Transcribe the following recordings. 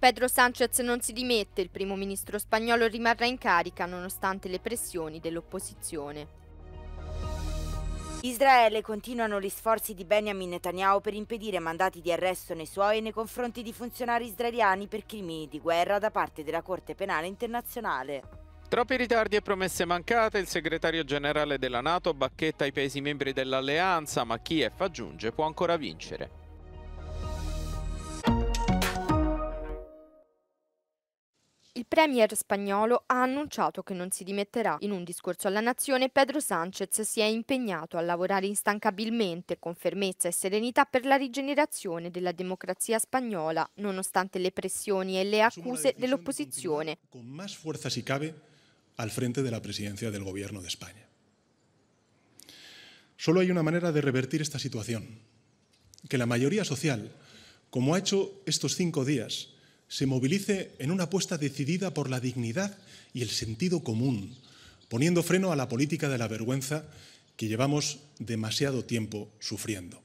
Pedro Sanchez non si dimette, il primo ministro spagnolo rimarrà in carica nonostante le pressioni dell'opposizione. Israele continuano gli sforzi di Benjamin Netanyahu per impedire mandati di arresto nei suoi e nei confronti di funzionari israeliani per crimini di guerra da parte della Corte Penale Internazionale. Troppi ritardi e promesse mancate, il segretario generale della Nato bacchetta i paesi membri dell'alleanza, ma Kiev aggiunge può ancora vincere. Il premier spagnolo ha annunciato che non si dimetterà. In un discorso alla nazione Pedro Sánchez si è impegnato a lavorare instancabilmente, con fermezza e serenità per la rigenerazione della democrazia spagnola, nonostante le pressioni e le accuse dell'opposizione. Con più forza, si cabe al frente della presidenza del governo di España. Solo hay una manera de revertir esta situación, que la mayoría social, como ha hecho estos cinco días, se movilice en una apuesta decidida por la dignidad y el sentido común, poniendo freno a la política de la vergüenza che llevamos demasiado tiempo sufriendo.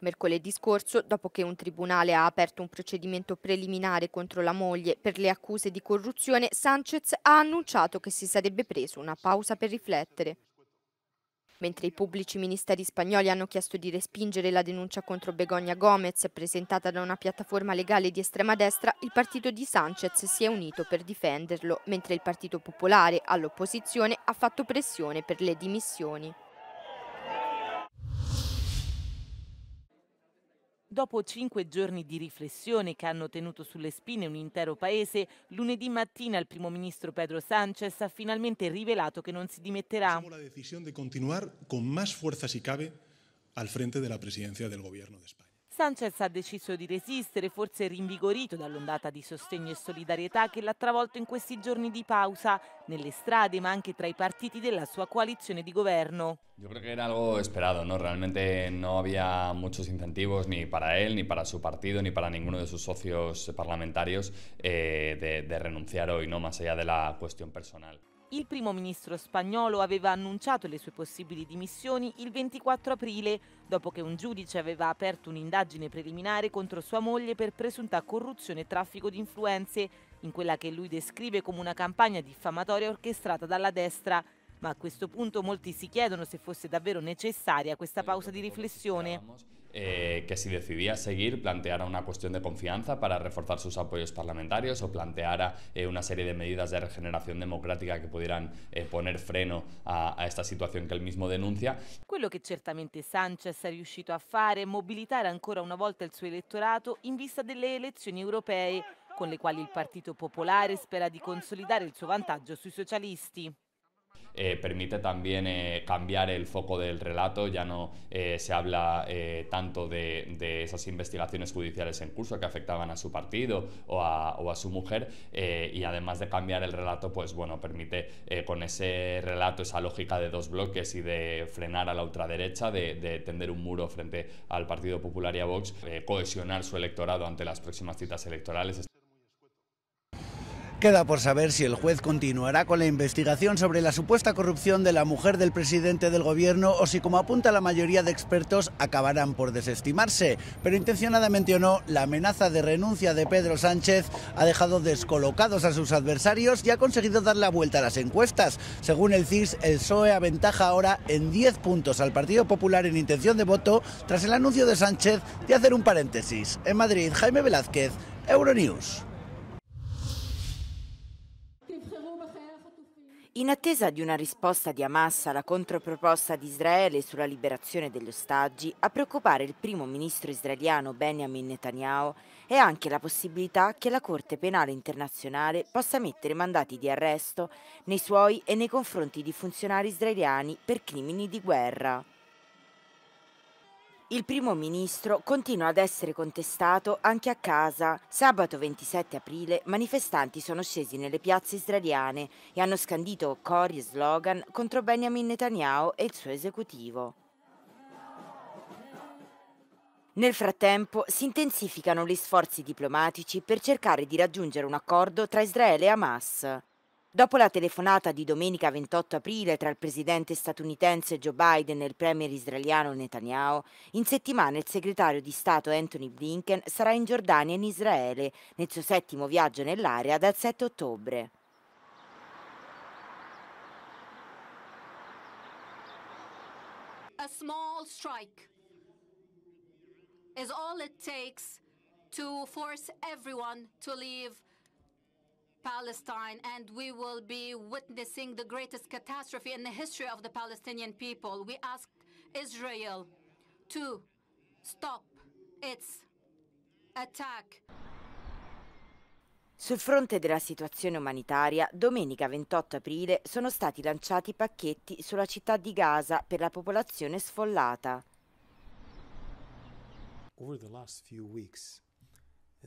Mercoledì scorso, dopo che un tribunale ha aperto un procedimento preliminare contro la moglie per le accuse di corruzione, Sanchez ha annunciato che si sarebbe preso una pausa per riflettere. Mentre i pubblici ministeri spagnoli hanno chiesto di respingere la denuncia contro Begonia Gomez presentata da una piattaforma legale di estrema destra, il partito di Sanchez si è unito per difenderlo, mentre il Partito Popolare, all'opposizione, ha fatto pressione per le dimissioni. Dopo cinque giorni di riflessione che hanno tenuto sulle spine un intero paese, lunedì mattina il primo ministro Pedro Sánchez ha finalmente rivelato che non si dimetterà. La decisione di continuare con più forza si cabe al frente della presidenza del governo di Spagna. Sanchez ha deciso di resistere, forse rinvigorito dall'ondata di sostegno e solidarietà che l'ha travolto in questi giorni di pausa, nelle strade ma anche tra i partiti della sua coalizione di governo. Io credo che era algo esperado, ¿no? Realmente no había muchos incentivos ni para él, ni para suo partito, ni per ninguno de sus socios parlamentari eh, de, de renunciar hoy, ¿no? Más allá de la cuestión il primo ministro spagnolo aveva annunciato le sue possibili dimissioni il 24 aprile, dopo che un giudice aveva aperto un'indagine preliminare contro sua moglie per presunta corruzione e traffico di influenze, in quella che lui descrive come una campagna diffamatoria orchestrata dalla destra ma a questo punto molti si chiedono se fosse davvero necessaria questa pausa di riflessione. Eh, que si decidía seguir planteara una cuestión de confianza para reforzar sus apoyos parlamentarios o planteara eh, una serie de medidas de regeneración democrática que pudieran eh, poner freno a, a, esta situación que él mismo denuncia. Quello che certamente Sanchez è riuscito a fare è mobilitare ancora una volta il suo elettorato in vista delle elezioni europee, con le quali il Partito Popolare spera di consolidare il suo vantaggio sui socialisti. Eh, permite también eh, cambiar el foco del relato, ya no eh, se habla tanto de, esas investigaciones judiciales en curso que afectaban a su partido o a, su mujer y además de cambiar el relato, pues bueno, permite con ese relato, esa lógica de dos bloques y de frenar a la ultraderecha, de, de tender un muro frente al Partido Popular y a Vox, cohesionar su electorado ante las próximas citas electorales. Queda por saber si el juez continuará con la investigación sobre la supuesta corrupción de la mujer del presidente del gobierno o si, como apunta la mayoría de expertos, acabarán por desestimarse. Pero intencionadamente o no, la amenaza de renuncia de Pedro Sánchez ha dejado descolocados a sus adversarios y ha conseguido dar la vuelta a las encuestas. Según el CIS, el PSOE aventaja ahora en 10 puntos al Partido Popular en intención de voto tras el anuncio de Sánchez de hacer un paréntesis. En Madrid, Jaime Velázquez, Euronews. In attesa di una risposta di Hamas alla controproposta di Israele sulla liberazione degli ostaggi, a preoccupare il primo ministro israeliano Benjamin Netanyahu è anche la possibilità che la Corte Penale Internazionale possa mettere mandati di arresto nei suoi e nei confronti di funzionari israeliani per crimini di guerra. Il primo ministro continua ad essere contestato anche a casa. Sabato 27 aprile manifestanti sono scesi nelle piazze israeliane e hanno scandito cori e slogan contro Benjamin Netanyahu e il suo esecutivo. Nel frattempo si intensificano gli sforzi diplomatici per cercare di raggiungere un accordo tra Israele e Hamas. Dopo la telefonata di domenica 28 aprile tra il presidente statunitense Joe Biden e il premier israeliano Netanyahu, in settimana il segretario di Stato Anthony Blinken sarà in Giordania e in Israele nel suo settimo viaggio nell'area dal 7 ottobre. A small strike is all it takes to force everyone to leave Palestine, and we will be witnessing the greatest catastrophe in the history of the Palestinian people. We ask Israel to stop its attack. Sul fronte della situazione umanitaria, domenica 28 aprile sono stati lanciati pacchetti sulla città di Gaza per la popolazione sfollata. Over the last few weeks,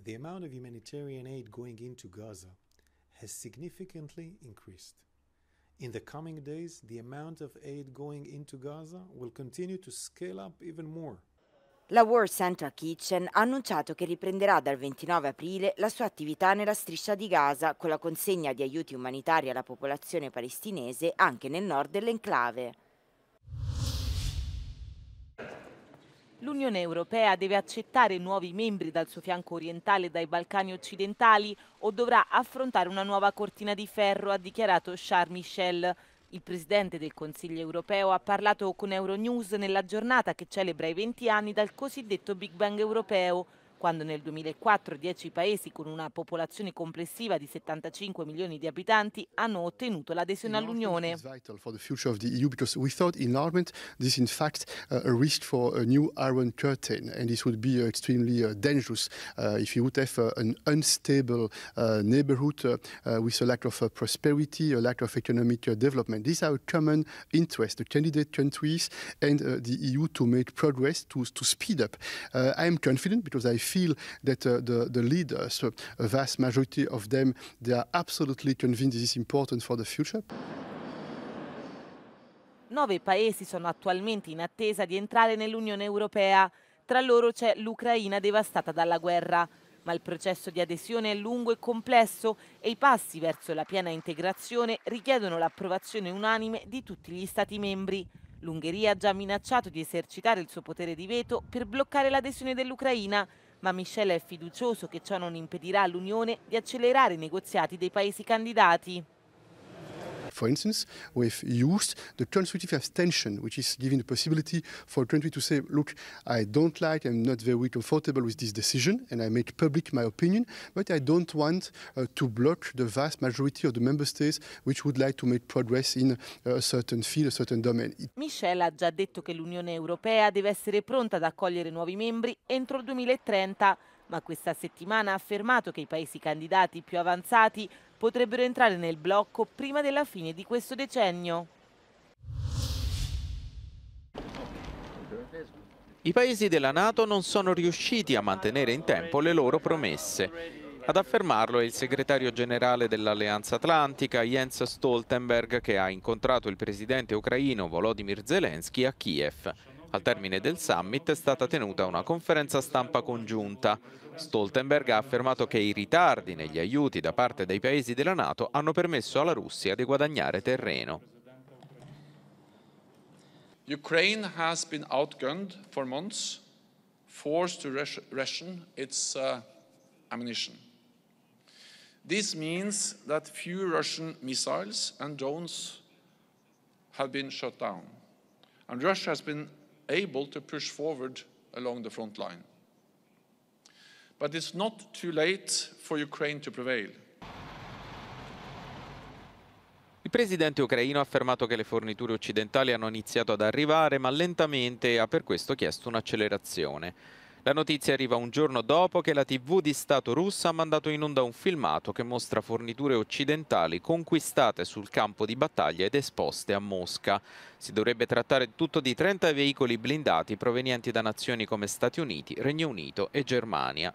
the amount of humanitarian aid going into Gaza has significantly increased. In the coming days, the amount of aid going into Gaza will continue to scale up even more. La World Central Kitchen ha annunciato che riprenderà dal 29 aprile la sua attività nella striscia di Gaza con la consegna di aiuti umanitari alla popolazione palestinese anche nel nord dell'enclave. L'Unione Europea deve accettare nuovi membri dal suo fianco orientale e dai Balcani occidentali o dovrà affrontare una nuova cortina di ferro, ha dichiarato Charles Michel. Il presidente del Consiglio europeo ha parlato con Euronews nella giornata che celebra i 20 anni dal cosiddetto Big Bang europeo, quando nel 2004 10 paesi con una popolazione complessiva di 75 milioni di abitanti hanno ottenuto l'adesione all'Unione. This in fact uh, a risk for a new Iron Curtain, and this would be uh, extremely uh, dangerous uh, if you would have uh, an unstable uh, neighborhood uh, uh, with a lack of uh, prosperity, a lack of economic uh, development. These are common interests, the candidate countries and uh, the speed up. Uh, I am confident because I feel that uh, the, the leaders, a vast majority of them, they are absolutely convinced this is important for the future. Nove paesi sono attualmente in attesa di entrare nell'Unione Europea. Tra loro c'è l'Ucraina devastata dalla guerra. Ma il processo di adesione è lungo e complesso e i passi verso la piena integrazione richiedono l'approvazione unanime di tutti gli Stati membri. L'Ungheria ha già minacciato di esercitare il suo potere di veto per bloccare l'adesione dell'Ucraina, ma Michel è fiducioso che ciò non impedirà all'Unione di accelerare i negoziati dei paesi candidati. For instance, with youth, the transformative abstention, which is giving the possibility for a country to say, look, I don't like, I'm not very comfortable with this decision, and I make public my opinion, but I don't want uh, to block the vast majority of the member states which would like to make progress in uh, a certain field, a certain domain. Michel ha già detto che l'Unione Europea deve essere pronta ad accogliere nuovi membri entro il 2030 ma questa settimana ha affermato che i paesi candidati più avanzati potrebbero entrare nel blocco prima della fine di questo decennio. I paesi della Nato non sono riusciti a mantenere in tempo le loro promesse. Ad affermarlo è il segretario generale dell'Alleanza Atlantica Jens Stoltenberg che ha incontrato il presidente ucraino Volodymyr Zelensky a Kiev. Al termine del summit è stata tenuta una conferenza stampa congiunta. Stoltenberg ha affermato che i ritardi negli aiuti da parte dei paesi della Nato hanno permesso alla Russia di guadagnare terreno. Ukraine has been outgunned for months, forced to ration its uh, ammunition. This means that few Russian missiles and drones have been shut down. And Russia has been able to push forward along the front line. But it's not too late for Ukraine to prevail. Il presidente ucraino ha affermato che le forniture occidentali hanno iniziato ad arrivare, ma lentamente e ha per questo chiesto un'accelerazione. La notizia arriva un giorno dopo che la TV di Stato russa ha mandato in onda un filmato che mostra forniture occidentali conquistate sul campo di battaglia ed esposte a Mosca. Si dovrebbe trattare tutto di 30 veicoli blindati provenienti da nazioni come Stati Uniti, Regno Unito e Germania.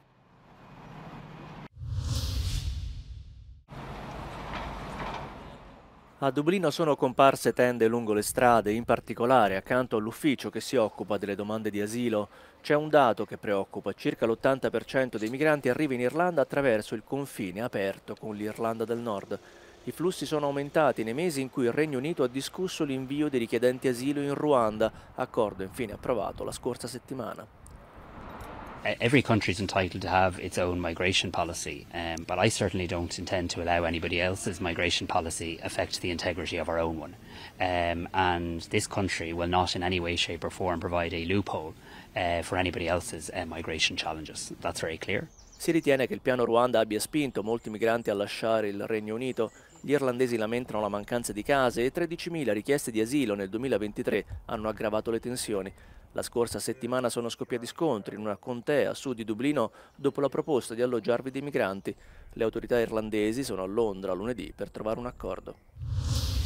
A Dublino sono comparse tende lungo le strade, in particolare accanto all'ufficio che si occupa delle domande di asilo. C'è un dato che preoccupa, circa l'80% dei migranti arriva in Irlanda attraverso il confine aperto con l'Irlanda del Nord. I flussi sono aumentati nei mesi in cui il Regno Unito ha discusso l'invio dei richiedenti asilo in Ruanda, accordo infine approvato la scorsa settimana. every country is entitled to have its own migration policy, um, but I certainly don't intend to allow anybody else's migration policy affect the integrity of our own one. Um, and this country will not in any way, shape, or form provide a loophole uh, for anybody else's uh, migration challenges. That's very clear. Si ritiene che il piano Ruanda abbia spinto molti migranti a lasciare il Regno Unito. Gli irlandesi lamentano la mancanza di case e 13.000 richieste di asilo nel 2023 hanno aggravato le tensioni. La scorsa settimana sono scoppiati scontri in una contea a sud di Dublino dopo la proposta di alloggiarvi dei migranti. Le autorità irlandesi sono a Londra lunedì per trovare un accordo.